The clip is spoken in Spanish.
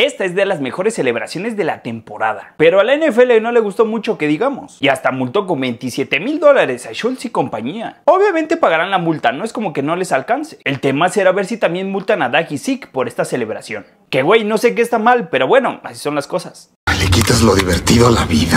Esta es de las mejores celebraciones de la temporada, pero a la NFL no le gustó mucho que digamos, y hasta multó con 27 mil dólares a Schultz y compañía. Obviamente pagarán la multa, no es como que no les alcance. El tema será ver si también multan a Dak y Zeke por esta celebración. Que güey, no sé qué está mal, pero bueno, así son las cosas. Le quitas lo divertido a la vida.